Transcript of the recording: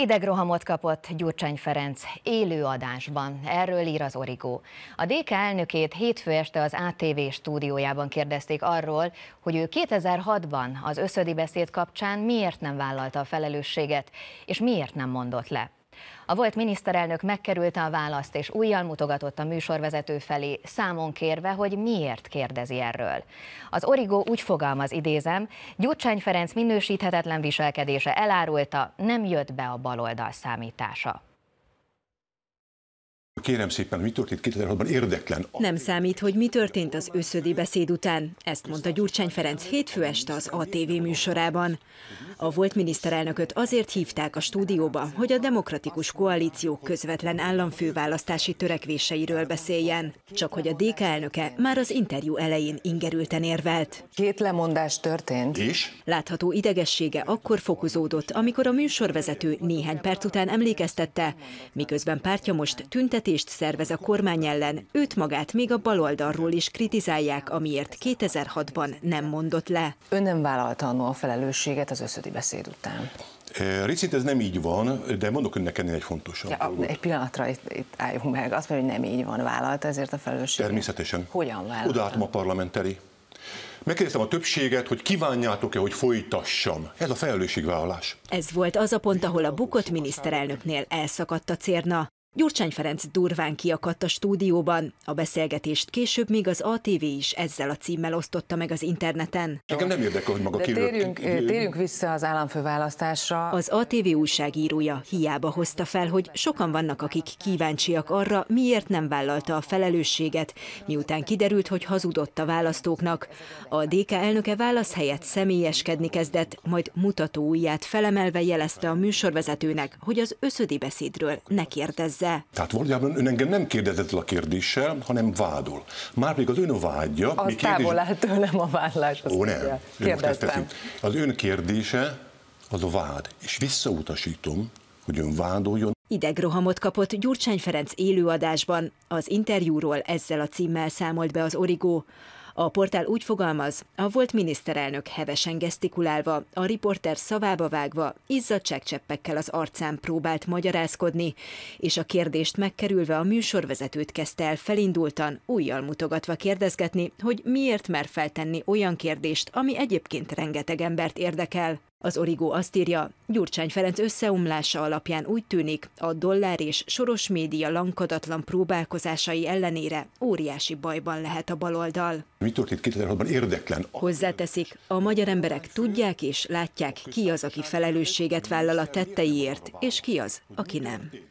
Idegrohamot kapott Gyurcsány Ferenc élőadásban, erről ír az Origó. A DK elnökét hétfő este az ATV stúdiójában kérdezték arról, hogy ő 2006-ban az összödi beszéd kapcsán miért nem vállalta a felelősséget, és miért nem mondott le. A volt miniszterelnök megkerülte a választ, és újjal mutogatott a műsorvezető felé, számon kérve, hogy miért kérdezi erről. Az origó úgy fogalmaz, idézem, Gyurcsány Ferenc minősíthetetlen viselkedése elárulta, nem jött be a baloldal számítása. Kérem szépen, mi történt 2006-ban érdeklen. Nem számít, hogy mi történt az őszödi beszéd után, ezt mondta Gyurcsány Ferenc hétfő este az ATV műsorában. A volt miniszterelnököt azért hívták a stúdióba, hogy a demokratikus koalíció közvetlen államfőválasztási törekvéseiről beszéljen. Csak hogy a DK elnöke már az interjú elején ingerülten érvelt. Két lemondás történt. És? Látható idegessége akkor fokozódott, amikor a műsorvezető néhány perc után emlékeztette, miközben pártja most tüntetés tüntetést szervez a kormány ellen, őt magát még a baloldalról is kritizálják, amiért 2006-ban nem mondott le. Ön nem vállalta annó a felelősséget az összödi beszéd után. Részint ez nem így van, de mondok önnek ennél egy fontosabb ja, dolgot. Egy pillanatra itt, itt álljunk meg, azt mondja, hogy nem így van, vállalta ezért a felelősséget. Természetesen. Hogyan vállalta? Odaálltam a parlamenteri. Megkérdeztem a többséget, hogy kívánjátok-e, hogy folytassam. Ez a felelősségvállalás. Ez volt az a pont, ahol a bukott miniszterelnöknél elszakadt a cérna. Gyurcsány Ferenc durván kiakadt a stúdióban. A beszélgetést később még az ATV is ezzel a címmel osztotta meg az interneten. Nekem nem érdekel, hogy maga kirőtt. Térjünk, térjünk vissza az államfőválasztásra. Az ATV újságírója hiába hozta fel, hogy sokan vannak, akik kíváncsiak arra, miért nem vállalta a felelősséget, miután kiderült, hogy hazudott a választóknak. A DK elnöke válasz helyett személyeskedni kezdett, majd mutató ujját felemelve jelezte a műsorvezetőnek, hogy az összödi beszédről ne kérdezze de... Tehát valójában ön engem nem kérdezett a kérdéssel, hanem vádol. Márpedig az ön vágya... Az mi kérdés... távol áll tőlem a vállás. Ó, nem. Kérdeztem. Az ön kérdése az a vád, és visszautasítom, hogy ön vádoljon. Idegrohamot kapott Gyurcsány Ferenc élőadásban. Az interjúról ezzel a címmel számolt be az Origó. A portál úgy fogalmaz, a volt miniszterelnök hevesen gesztikulálva, a riporter szavába vágva, izzadságcseppekkel az arcán próbált magyarázkodni, és a kérdést megkerülve a műsorvezetőt kezdte el felindultan, újjal mutogatva kérdezgetni, hogy miért mer feltenni olyan kérdést, ami egyébként rengeteg embert érdekel. Az origó azt írja, Gyurcsány Ferenc összeomlása alapján úgy tűnik, a dollár és soros média lankadatlan próbálkozásai ellenére óriási bajban lehet a baloldal. Mi történt 2006-ban érdeklen? Hozzáteszik, a magyar emberek tudják és látják, ki az, aki felelősséget vállal a tetteiért, és ki az, aki nem.